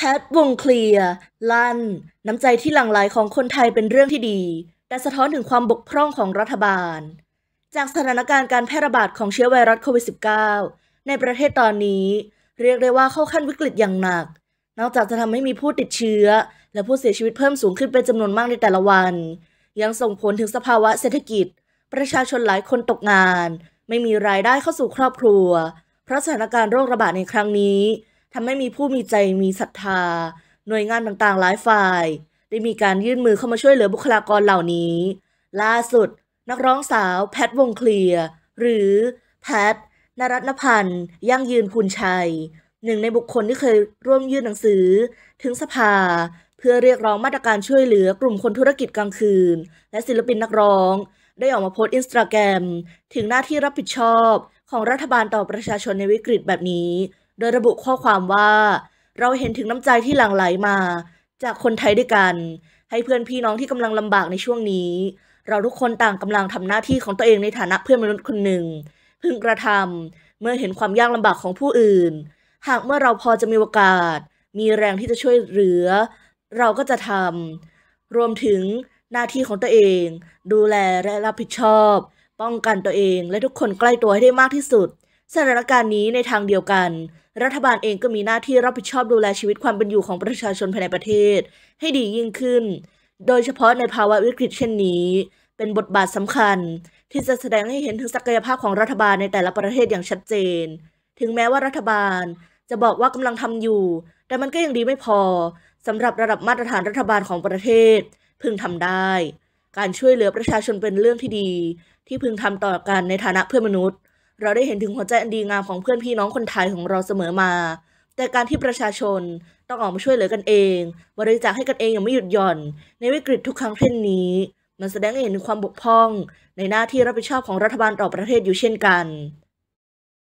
แพทวงเคลียร์ลั่น น้ำใจที่หลั่งไหลของคนไทยเป็นเรื่องที่ดี แต่สะท้อนถึงความบกพร่องของรัฐบาลจากสถานการณ์การแพร่ระบาดของเชื้อไวรัสโควิด -19 ในประเทศตอนนี้เรียกได้ว่าเข้าขั้นวิกฤตอย่างหนัก นอกจากจะทำให้มีผู้ติดเชื้อ และผู้เสียชีวิตเพิ่มสูงขึ้นเป็นจำนวนมากในแต่ละวัน ยังส่งผลถึงสภาวะเศรษฐกิจ ประชาชนหลายคนตกงาน ไม่มีรายได้เข้าสู่ครอบครัว เพราะสถานการณ์โรคระบาดในครั้งนี้ทำให้มีผู้มีใจมีศรัทธา หน่วยงานต่างๆหลายฝ่าย ได้มีการยื่นมือเข้ามาช่วยเหลือบุคลากรเหล่านี้ล่าสุด นักร้องสาว แพทวงเคลียร์หรือแพท นรัตนพันธ์ยั่งยืนพูนชัย หนึ่งในบุคคลที่เคยร่วมยื่นหนังสือ ถึงสภา เพื่อเรียกร้องมาตรการช่วยเหลือกลุ่มคนธุรกิจกลางคืน และศิลปินนักร้อง ได้ออกมาโพสต์อินสตาแกรมถึงหน้าที่รับผิดชอบของรัฐบาลต่อประชาชนในวิกฤตแบบนี้โดยระบุข้อความว่า เราเห็นถึงน้ำใจที่หลั่งไหลมา จากคนไทยด้วยกัน ให้เพื่อนพี่น้องที่กำลังลำบากในช่วงนี้ เราทุกคนต่างกำลังทำหน้าที่ของตัวเองในฐานะเพื่อนมนุษย์คนหนึ่งพึงกระทำ เมื่อเห็นความยากลำบากของผู้อื่น หากเมื่อเราพอจะมีโอกาสมีแรงที่จะช่วยเหลือ เราก็จะทำ รวมถึงหน้าที่ของตัวเอง ดูแลและรับผิดชอบ ป้องกันตัวเองและทุกคนใกล้ตัวให้ได้มากที่สุด สถานการณ์นี้ในทางเดียวกันรัฐบาลเองก็มีหน้าที่รับผิดชอบดูแลชีวิตความเป็นอยู่ของประชาชนภายในประเทศให้ดียิ่งขึ้น โดยเฉพาะในภาวะวิกฤตเช่นนี้ เป็นบทบาทสำคัญที่จะแสดงให้เห็นถึงศักยภาพของรัฐบาลในแต่ละประเทศอย่างชัดเจน ถึงแม้ว่ารัฐบาลจะบอกว่ากำลังทำอยู่ แต่มันก็ยังดีไม่พอสำหรับระดับมาตรฐานรัฐบาลของประเทศ พึงทำได้ การช่วยเหลือประชาชนเป็นเรื่องที่ดี ที่พึงทำต่อกันในฐานะเพื่อนมนุษย์เราได้เห็นถึงหัวใจอันดีงามของเพื่อนพี่น้องคนไทยของเราเสมอมา แต่การที่ประชาชนต้องออกมาช่วยเหลือกันเอง บริจาคให้กันเองอย่างไม่หยุดหย่อน ในวิกฤตทุกครั้งเช่นนี้ มันแสดงให้เห็นความบกพร่อง ในหน้าที่รับผิดชอบของรัฐบาลต่อประเทศอยู่เช่นกัน